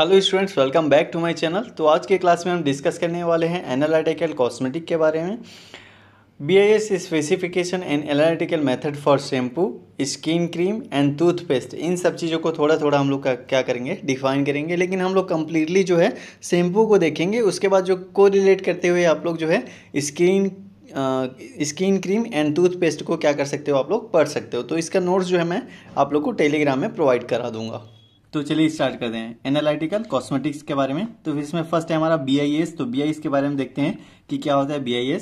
hello students welcome back to my channel तो आज के क्लास में हम डिस्कस करने वाले हैं एनालिटिकल कॉस्मेटिक के बारे में B I S specification and analytical method for shampoo skin cream and toothpaste इन सब चीज़ों को थोड़ा थोड़ा हम लोग क्या करेंगे डिफाइन करेंगे लेकिन हम लोग कम्प्लीटली जो है शैम्पू को देखेंगे उसके बाद जो को रिलेट करते हुए आप लोग जो है skin skin cream and toothpaste को क्या कर सकते हो आप लोग पढ़ सकते हो तो इसका नोट्स जो है मैं आप लोग को टेलीग्राम में प्रोवाइड करा दूँगा तो चलिए स्टार्ट करते हैं एनालिटिकल कॉस्मेटिक्स के बारे में तो इसमें फर्स्ट है हमारा बी तो बी के बारे में देखते हैं कि क्या होता है B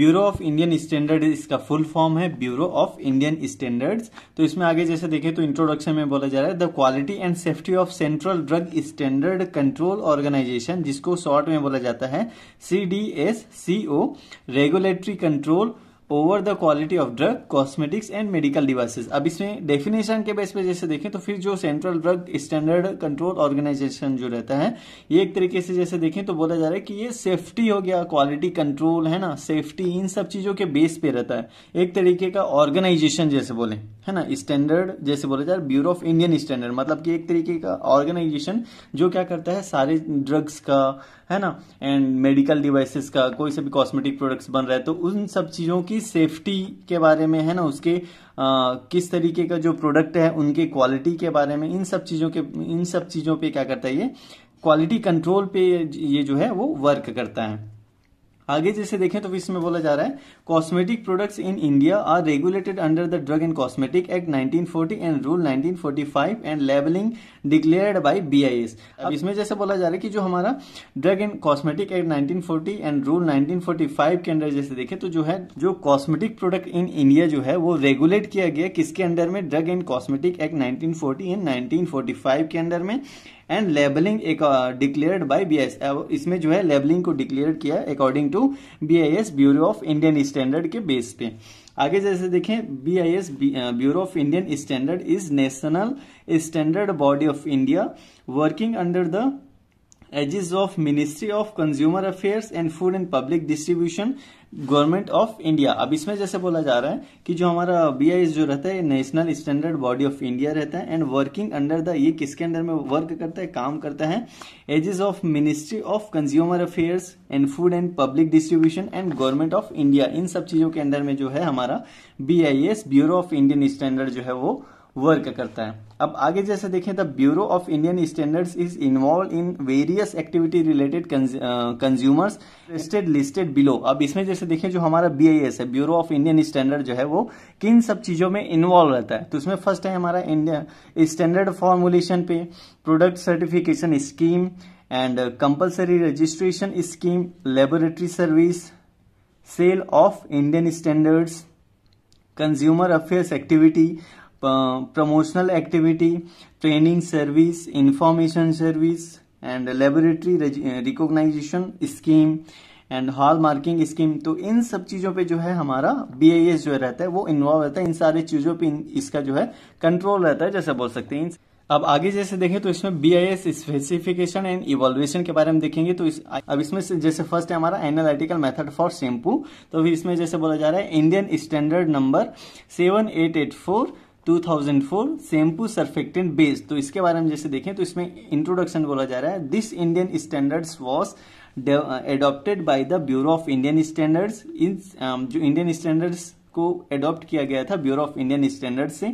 bureau of Indian standard इसका फुल फॉर्म है ब्यूरो ऑफ इंडियन स्टैंडर्ड्स तो इसमें आगे जैसे देखें तो इंट्रोडक्शन में बोला जा रहा है the quality and safety of central drug standard control organisation जिसको शॉर्ट में बोला जाता है C D S C O regulatory control over the quality of drug cosmetics and medical devices अब इसमें डेफिनेशन के बेस पे जैसे देखें तो फिर जो central drug standard control organisation जो रहता है ये एक तरीके से जैसे देखें तो बोला जा रहा है कि ये सेफ्टी हो गया क्वालिटी कंट्रोल है ना सेफ्टी इन सब चीजों के बेस पे रहता है एक तरीके का ऑर्गेनाइजेशन जैसे बोले है ना स्टैंडर्ड जैसे बोला जा रहा है ब्यूरो ऑफ इंडियन स्टैंडर्ड मतलब कि एक तरीके का ऑर्गेनाइजेशन जो क्या करता है सारे ड्रग्स का है ना एंड मेडिकल डिवाइसेस का कोई से भी कॉस्मेटिक प्रोडक्ट्स बन रहे तो उन सब चीजों की सेफ्टी के बारे में है ना उसके आ, किस तरीके का जो प्रोडक्ट है उनके क्वालिटी के बारे में इन सब चीज़ों के इन सब चीज़ों पे क्या करता है ये क्वालिटी कंट्रोल पे ये जो है वो वर्क करता है आगे जैसे देखें तो इसमें बोला जा रहा है cosmetic products in India are regulated under the drug and cosmetic act 1940 and rule 1945 and labelling declared by BIS अब इसमें जैसे बोला जा रहा है कि जो हमारा drug and cosmetic act 1940 and rule 1945 के अंडर जैसे देखें तो जो है जो कॉस्मेटिक प्रोडक्ट इन इंडिया जो है वो रेगुलेट किया गया किसके अंडर में drug and cosmetic act nineteen and nineteen के अंडर में and labelling declared by BIS इसमें जो है लेबलिंग को डिक्लेयर किया according to BIS bureau of Indian standard के बेस पे आगे जैसे देखें B I S bureau of Indian standard is national standard body of India working under the aegis of ministry of consumer affairs and food and public distribution government of India अब इसमें जैसे बोला जा रहा है कि जो हमारा बी जो रहता है national standard body of India रहता है एंड वर्किंग अंडर द ये किसके अंडर में वर्क करता है काम करता है aegis of ministry of consumer affairs and food and public distribution and government of India इन सब चीजों के अंदर में जो है हमारा B bureau of Indian standard जो है वो वर्क करता है अब आगे जैसे देखें the bureau of Indian standards is involve in various activity related consumers listed listed below अब इसमें जैसे देखें जो हमारा बी है ब्यूरो ऑफ इंडियन स्टैंडर्ड जो है वो किन सब चीजों में इन्वॉल्व रहता है तो इसमें फर्स्ट है हमारा इंडिया स्टैंडर्ड फॉर्मुलेशन पे product certification scheme and compulsory registration scheme laboratory service cell of Indian standards consumer affairs activity promotional activity, training service, information service, and laboratory recognition scheme and hall marking scheme तो इन सब चीजों पे जो है हमारा B जो रहता है वो इन्वॉल्व रहता है इन सारी चीजों पे इसका जो है कंट्रोल रहता है जैसे बोल सकते हैं अब आगे जैसे देखें तो इसमें B I S specification and evolution के बारे में देखेंगे तो इस अब इसमें जैसे फर्स्ट है हमारा एनालिटिकल मेथड फॉर शैम्पू तो अभी इसमें जैसे बोला जा रहा है Indian standard number seven eight eight four 2004 shampoo surfactant base तो इसके बारे में जैसे देखें तो इसमें इंट्रोडक्शन बोला जा रहा है this Indian standards was adopted by the bureau of Indian standards in जो इंडियन स्टैंडर्ड्स को एडॉप्ट किया गया था ब्यूरो ऑफ इंडियन स्टैंडर्ड से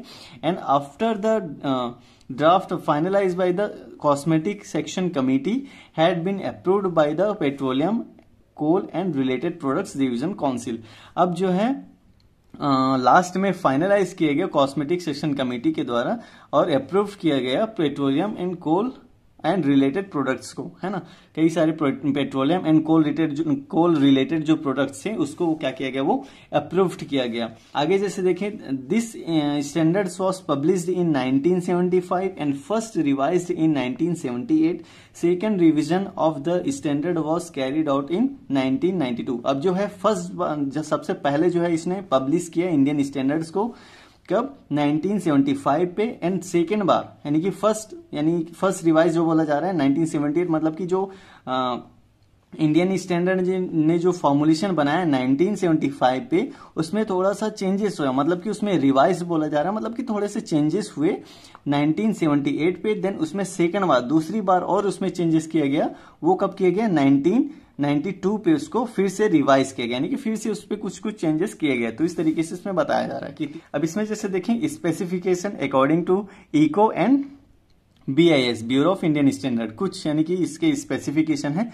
and after the draft finalise by the cosmetic section committee had been approved by the petroleum coal and related products division council अब जो है last में फाइनलाइज किए गए कॉस्मेटिक सेक्शन कमेटी के द्वारा और अप्रूव किया गया petroleum and coal and related products को है ना कई सारे petroleum and coal related coal related जो प्रोडक्ट्स हैं उसको क्या किया गया वो अप्रूव्ड किया गया आगे जैसे देखें this standard was published in 1975 and first revised in 1978 second revision of the standard was carried out in 1992 अब जो है फर्स्ट uh, सबसे पहले जो है इसने पब्लिश किया इंडियन स्टैंडर्ड्स को कब 1975 पे एंड सेकेंड बार यानी कि फर्स्ट यानी फर्स्ट रिवाइज जो बोला जा रहा है 1978 मतलब कि जो आ, इंडियन स्टैंडर्ड ने जो फॉर्मुलेशन बनाया 1975 पे उसमें थोड़ा सा चेंजेस हुआ मतलब कि उसमें रिवाइज बोला जा रहा है मतलब कि थोड़े से चेंजेस हुए 1978 पे देन उसमें सेकंड बार दूसरी बार और उसमें चेंजेस किया गया वो कब किया गया 19 92 पे उसको फिर से रिवाइज किया गया यानी कि फिर से उस पर कुछ कुछ चेंजेस किए गए तो इस तरीके से इसमें बताया जा रहा है कि अब इसमें जैसे देखें specification according to eco and B I S bureau of Indian standard कुछ यानी कि इसके स्पेसिफिकेशन है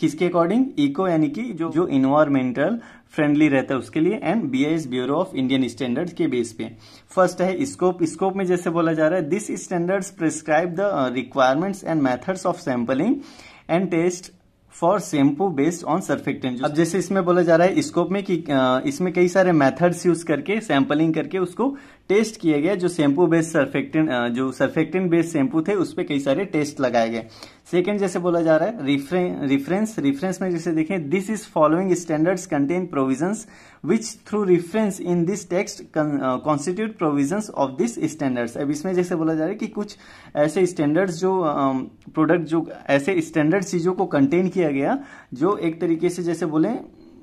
किसके अकॉर्डिंग इको यानी कि जो जो इन्वायरमेंटल फ्रेंडली रहता है उसके लिए and B S bureau of Indian standards के बेस पे फर्स्ट है स्कोप स्कोप में जैसे बोला जा रहा है this standards prescribe the requirements and methods of sampling and test for shampoo based on surfactant अब जैसे इसमें बोला जा रहा है स्कोप में कि इसमें कई सारे मेथड्स यूज करके सैंपलिंग करके उसको टेस्ट किए गए जो शैम्पू बेस्ड सर्फेक्टेंट जो सर्फेक्टेंट बेस्ड शैम्पू थे उस पर कई सारे टेस्ट लगाए गए सेकेंड जैसे बोला जा रहा है रिफरेंस रिफरेंस में जैसे देखें this is following standards contain provisions which through reference in this text constitute provisions of this standards अब इसमें जैसे बोला जा रहा है कि कुछ ऐसे स्टैंडर्ड्स जो प्रोडक्ट जो ऐसे स्टैंडर्ड चीजों को कंटेन किया गया जो एक तरीके से जैसे बोले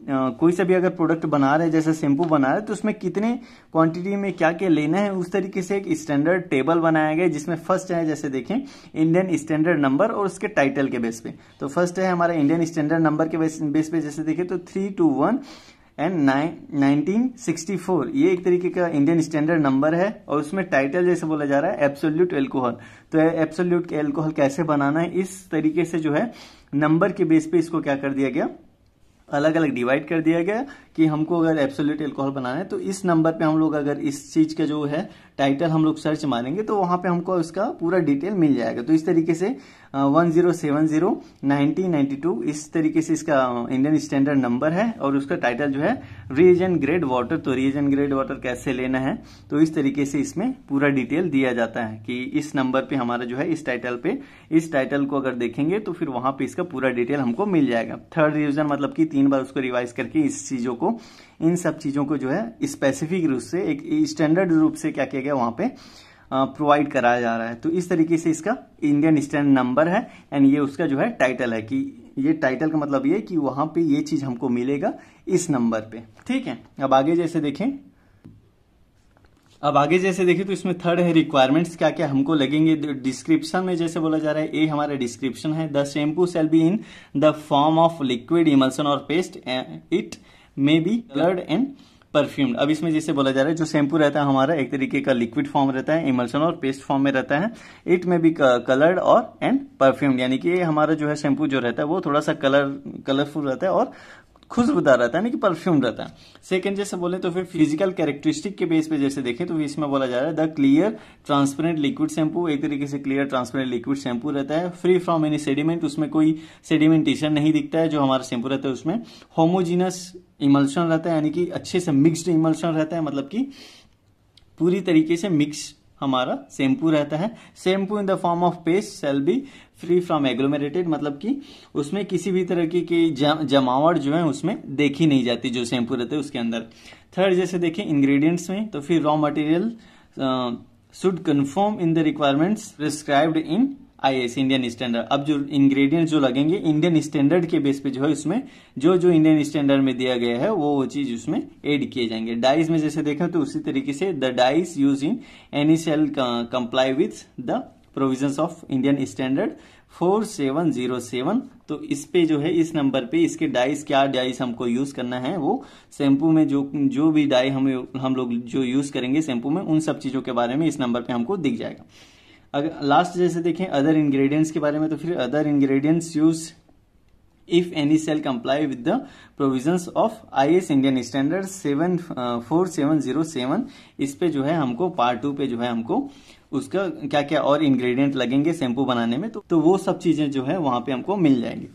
कोई सा भी अगर प्रोडक्ट बना रहे जैसे शैम्पू बना रहे तो उसमें कितने क्वांटिटी में क्या क्या लेना है उस तरीके से एक स्टैंडर्ड टेबल बनाया गया जिसमें फर्स्ट है जैसे देखें इंडियन स्टैंडर्ड नंबर और उसके टाइटल के बेस पे तो फर्स्ट है हमारा इंडियन स्टैंडर्ड नंबर के बेस पे जैसे देखें तो three two one and nineteen sixty four ये एक तरीके का इंडियन स्टैंडर्ड नंबर है और उसमें टाइटल जैसे बोला जा रहा है एब्सोल्यूट एल्कोहल तो एब्सोल्यूट एल्कोहल कैसे बनाना है इस तरीके से जो है नंबर के बेस पे इसको क्या कर दिया गया अलग अलग डिवाइड कर दिया गया कि हमको अगर एब्सोल्यूट एल्कोहल बनाना है तो इस नंबर पे हम लोग अगर इस चीज का जो है टाइटल हम लोग सर्च मारेंगे तो वहां पे हमको इसका पूरा डिटेल मिल जाएगा तो इस तरीके से one zero seven zero nineteen ninety two इस तरीके से इसका इंडियन स्टैंडर्ड नंबर है और उसका टाइटल जो है रीजन ग्रेड वाटर तो रिएजन ग्रेड वाटर कैसे लेना है तो इस तरीके से इसमें पूरा डिटेल दिया जाता है कि इस नंबर पे हमारा जो है इस टाइटल पे इस टाइटल को अगर देखेंगे तो फिर वहां पर इसका पूरा डिटेल हमको मिल जाएगा थर्ड रिविजन मतलब कि तीन बार उसको रिवाइज करके इस चीजों को इन सब चीजों को जो है स्पेसिफिक रूप से एक स्टैंडर्ड रूप से क्या किया गया वहां पर प्रोवाइड कराया जा रहा है तो इस तरीके से इसका इंडियन स्टैंड नंबर है एंड ये उसका जो है टाइटल है कि ये टाइटल का मतलब ये कि वहां पे ये चीज हमको मिलेगा इस नंबर पे ठीक है अब आगे जैसे देखें अब आगे जैसे देखें तो इसमें थर्ड है रिक्वायरमेंट्स क्या क्या हमको लगेंगे डिस्क्रिप्शन में जैसे बोला जा रहा है ए हमारा डिस्क्रिप्शन है the shampoo shall be in the form of liquid emulsion और paste it may be coloured and perfumed अब इसमें जैसे बोला जा रहा है जो शैम्पू रहता है हमारा एक तरीके का लिक्विड फॉर्म रहता है इमल्शन और पेस्ट फॉर्म में रहता है इट में भी कलर्ड और एंड परफ्यूम्ड यानी कि हमारा जो है शैम्पू जो रहता है वो थोड़ा सा कलर कलरफुल रहता है और खुशबूदार रहता है ना कि परफ्यूम रहता है सेकंड जैसे बोले तो फिर फिजिकल कैरेक्टरिस्टिक के बेस पे जैसे देखें तो इसमें बोला जा रहा है the clear transparent liquid shampoo एक तरीके से क्लियर ट्रांसपेरेंट लिक्विड शैम्पू रहता है फ्री फ्रॉम एनी सेडिमेंट उसमें कोई सेडिमेंटेशन नहीं दिखता है जो हमारा शैम्पू रहता है उसमें होमोजीनस इमल्शन रहता है यानी कि अच्छे से मिक्सड इमल्शन रहता है मतलब की पूरी तरीके से मिक्स हमारा शैम्पू रहता है shampoo in the form of paste shall be free from agglomerated मतलब कि उसमें किसी भी तरह की, की जमावट जो है उसमें देखी नहीं जाती जो शैम्पू रहते हैं उसके अंदर थर्ड जैसे देखें इंग्रेडिएंट्स में तो फिर raw material should confirm in the requirements prescribed in IAS Indian standard अब जो इंग्रेडिएंट्स जो लगेंगे इंडियन स्टैंडर्ड के बेस पे जो है उसमें जो जो इंडियन स्टैंडर्ड में दिया गया है वो वो चीज उसमें ऐड किए जाएंगे डाइज में जैसे देखा तो उसी तरीके से the dyes use in any shall comply with the provisions of Indian standard 4707 तो इस पे जो है इस नंबर पे इसके डाइस क्या डाइस हमको यूज करना है वो शैम्पू में जो जो भी डाई हम हम लोग जो यूज करेंगे शैम्पू में उन सब चीजों के बारे में इस नंबर पे हमको दिख जाएगा अगर लास्ट जैसे देखें अदर इंग्रेडिएंट्स के बारे में तो फिर other ingredients use with any shall comply with Indian standard seven four seven zero seven इस पे जो है हमको पार्ट टू पे जो है हमको उसका क्या क्या और इंग्रेडिएंट लगेंगे शैम्पू बनाने में तो, तो वो सब चीजें जो है वहां पे हमको मिल जाएंगी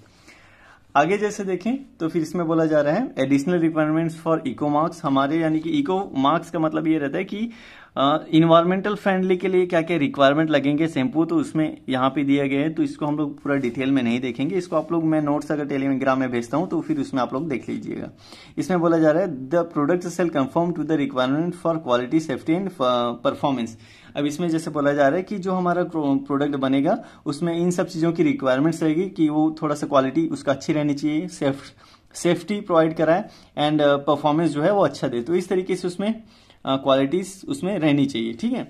आगे जैसे देखें तो फिर इसमें बोला जा रहा है additional requirements for eco marks हमारे यानी कि इको मार्क्स का मतलब ये रहता है कि इन्वायरमेंटल फ्रेंडली के लिए क्या क्या रिक्वायरमेंट लगेंगे शैम्पू तो उसमें यहाँ पे दिया गया है तो इसको हम लोग पूरा डिटेल में नहीं देखेंगे इसको आप लोग मैं नोट्स अगर टेलीग्राम में भेजता हूँ तो फिर उसमें आप लोग देख लीजिएगा इसमें बोला जा रहा है the product shall conform to the requirement for quality safety and performance अब इसमें जैसे बोला जा रहा है कि जो हमारा प्रोडक्ट बनेगा उसमें इन सब चीज़ों की रिक्वायरमेंट्स रहेगी कि वो थोड़ा सा क्वालिटी उसका अच्छी रहनी चाहिए सेफ सेफ्टी प्रोवाइड कराए एंड परफॉर्मेंस जो है वो अच्छा दे तो इस तरीके से उसमें क्वालिटीज uh, उसमें रहनी चाहिए ठीक है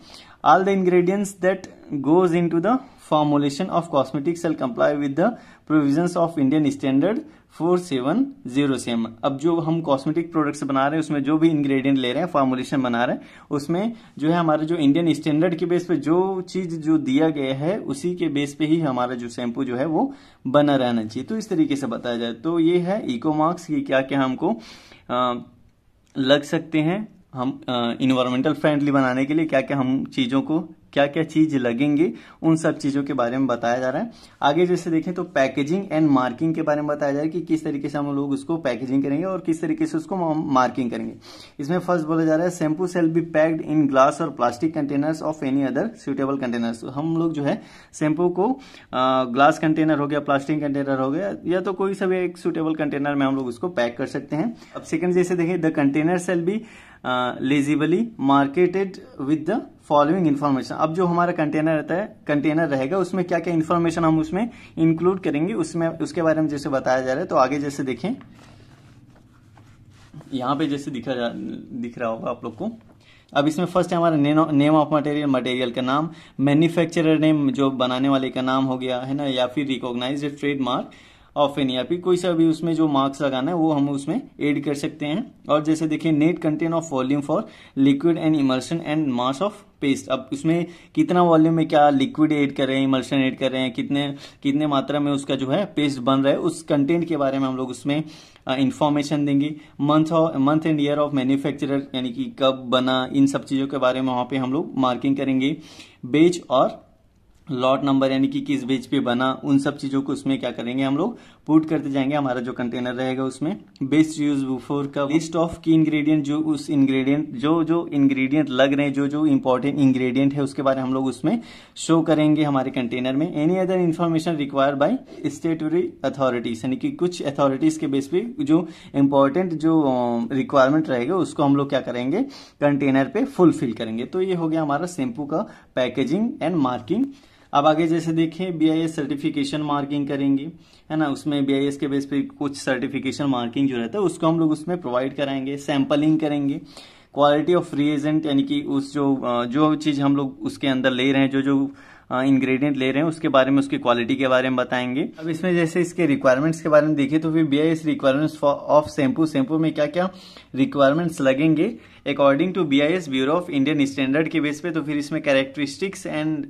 all the that goes into the formulation of cosmetic shall comply with the provision of Indian standard four seven zero seven अब जो हम कॉस्मेटिक प्रोडक्ट्स बना रहे हैं उसमें जो भी इंग्रेडिएंट ले रहे हैं फॉर्मुलेशन बना रहे हैं उसमें जो है हमारे जो इंडियन स्टैंडर्ड के बेस पे जो चीज जो दिया गया है उसी के बेस पे ही हमारा जो शैम्पू जो है वो बना रहना चाहिए तो इस तरीके से बताया जाए तो ये है इकोमार्क्स ये क्या क्या हमको आ, uh, लग सकते हैं हम इन्वायरमेंटल फ्रेंडली बनाने के लिए क्या क्या हम चीज़ों को क्या क्या चीज लगेंगे उन सब चीजों के बारे में बताया जा रहा है आगे जैसे देखें तो पैकेजिंग एंड मार्किंग के बारे में बताया जा रहा है कि किस तरीके से हम लोग उसको पैकेजिंग करेंगे और किस तरीके से उसको मार्किंग करेंगे इसमें फर्स्ट बोला जा रहा है shampoo shall be packed in glass और plastic containers of any other suitable containers हम लोग जो है शैम्पू को ग्लास कंटेनर हो गया प्लास्टिक कंटेनर हो गया या तो कोई सा भी एक सुटेबल कंटेनर में हम लोग उसको पैक कर सकते हैं अब सेकंड जैसे देखें the container shall be legibly marketed with the following information अब जो हमारा कंटेनर रहता है कंटेनर रहेगा उसमें क्या क्या इन्फॉर्मेशन हम उसमें इंक्लूड करेंगे उसमें उसके बारे में जैसे बताया जा रहा है तो आगे जैसे देखें यहाँ पे जैसे दिखा जा दिख रहा होगा आप लोग को अब इसमें फर्स्ट है हमारा नेम ऑफ मटेरियल मटेरियल का नाम मैन्युफैक्चरर नेम जो बनाने वाले का नाम हो गया है ना या फिर रिकॉग्नाइज्ड ट्रेडमार्क ऑफ एन या फिर कोई सा भी उसमें जो मार्क्स लगाना है वो हम उसमें एड कर सकते हैं और जैसे देखिए net content of volume for liquid and emulsion and mass of paste अब इसमें कितना वॉल्यूम में क्या लिक्विड ऐड कर रहे हैं इमर्शन ऐड कर रहे हैं कितने कितने मात्रा में उसका जो है पेस्ट बन रहा है उस कंटेंट के बारे में हम लोग उसमें इन्फॉर्मेशन देंगे month month and year of manufacturer यानी कि कब बना इन सब चीज़ों के बारे में वहां पे हम लोग मार्किंग करेंगे बेच और लॉट नंबर यानी कि किस बेच पे बना उन सब चीजों को उसमें क्या करेंगे हम लोग पुट करते जाएंगे हमारा जो कंटेनर रहेगा उसमें बेस्ट यूज बिफोर का लिस्ट ऑफ की इंग्रेडिएंट जो उस इंग्रेडिएंट जो जो इंग्रेडिएंट लग रहे हैं जो जो इंपॉर्टेंट इंग्रेडिएंट है उसके बारे में हम लोग उसमें शो करेंगे हमारे कंटेनर में any other information require by statutory authorities यानी कि कुछ अथॉरिटीज के बेस पे जो इंपॉर्टेंट जो रिक्वायरमेंट um, रहेगा उसको हम लोग क्या करेंगे कंटेनर पे फुलफिल करेंगे तो ये हो गया हमारा शैम्पू का पैकेजिंग एंड मार्किंग अब आगे जैसे देखें बी सर्टिफिकेशन मार्किंग करेंगे है ना उसमें बी के बेस पे कुछ सर्टिफिकेशन मार्किंग जो रहता है उसको हम लोग उसमें प्रोवाइड कराएंगे सैम्पलिंग करेंगे क्वालिटी ऑफ रिएजेंट यानी कि उस जो जो चीज़ हम लोग उसके अंदर ले रहे हैं जो जो इंग्रेडिएंट ले रहे हैं उसके बारे में उसकी क्वालिटी के बारे में बताएंगे अब इसमें जैसे इसके रिक्वायरमेंट्स के बारे में देखिए तो फिर B I requirements of shampoo shampoo में क्या क्या रिक्वायरमेंट्स लगेंगे according to B I S bureau of Indian standard के बेस पे तो फिर इसमें कैरेक्टरिस्टिक्स एंड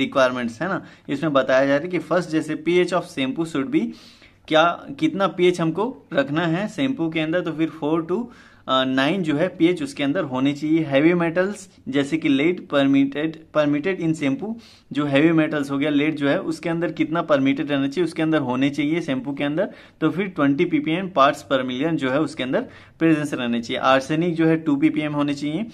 रिक्वायरमेंट्स है ना इसमें बताया जा रहा है कि फर्स्ट जैसे pH of shampoo should be क्या कितना पीएच हमको रखना है शैम्पू के अंदर तो फिर फोर टू नाइन जो है पीएच उसके अंदर होने चाहिए हैवी मेटल्स जैसे कि lead permitted permitted in shampoo जो हैवी मेटल्स हो गया लेड जो है उसके अंदर कितना परमिटेड रहना चाहिए उसके अंदर होने चाहिए शैम्पू के अंदर तो फिर twenty ppm parts per million जो है उसके अंदर प्रेजेंस रहने चाहिए आर्सेनिक जो है टू पीपीएम होने चाहिए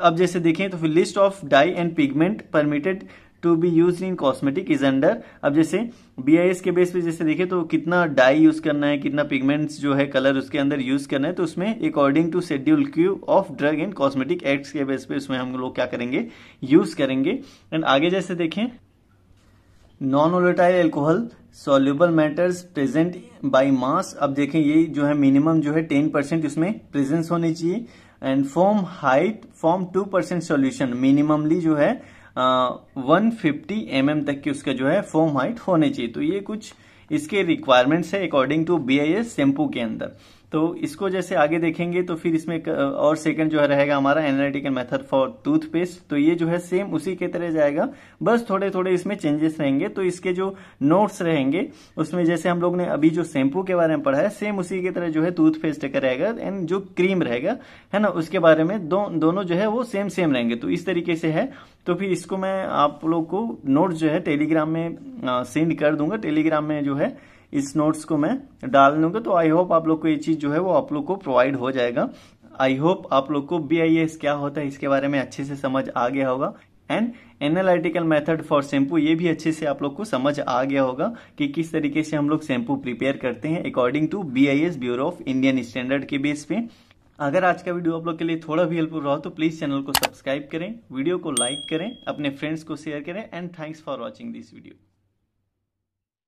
अब जैसे देखें तो फिर list of dye and pigment permitted to be use in cosmetic is under अब जैसे बी के बेस पे जैसे देखे तो कितना डाई यूज करना है कितना पिगमेंट्स जो है कलर उसके अंदर यूज करना है तो उसमें according to schedule Q of drug and cosmetic act के बेस पे उसमें हम लोग क्या करेंगे यूज करेंगे एंड आगे जैसे देखें non volatile alcohol soluble matters present by mass अब देखें ये जो है मिनिमम जो है टेन परसेंट इसमें प्रेजेंस होनी चाहिए and foam height foam two percent solution minimally जो है वन फिफ्टी एम तक की उसका जो है फोम हाइट होनी चाहिए तो ये कुछ इसके रिक्वायरमेंट्स है according to B I S के अंदर तो इसको जैसे आगे देखेंगे तो फिर इसमें और सेकंड जो है रहेगा हमारा एनालिटिकल मेथड फॉर टूथपेस्ट तो ये जो है सेम उसी के तरह जाएगा बस थोड़े थोड़े इसमें चेंजेस रहेंगे तो इसके जो नोट्स रहेंगे उसमें जैसे हम लोग ने अभी जो शैम्पू के बारे में पढ़ा है सेम उसी के तरह जो है टूथपेस्ट का रहेगा एंड जो क्रीम रहेगा है ना उसके बारे में दो, दोनों जो है वो सेम सेम रहेंगे तो इस तरीके से है तो फिर इसको मैं आप लोग को नोट जो है टेलीग्राम में सेंड कर दूंगा टेलीग्राम में जो है इस नोट्स को मैं डाल लूंगा तो आई होप आप लोग को ये चीज़ जो है वो आप लोग को प्रोवाइड हो जाएगा आई होप आप लोग को बी आई एस क्या होता है इसके बारे में अच्छे से समझ आ गया होगा and analytical method for shampoo ये भी अच्छे से आप लोग को समझ आ गया होगा कि किस तरीके से हम लोग शैम्पू प्रिपेयर करते हैं according to B I S bureau of Indian standard के बेस पे अगर आज का वीडियो आप लोग के लिए थोड़ा भी हेल्पफुल रहा तो प्लीज़ चैनल को सब्सक्राइब करें वीडियो को लाइक करें अपने फ्रेंड्स को शेयर करें and thanks for watching this video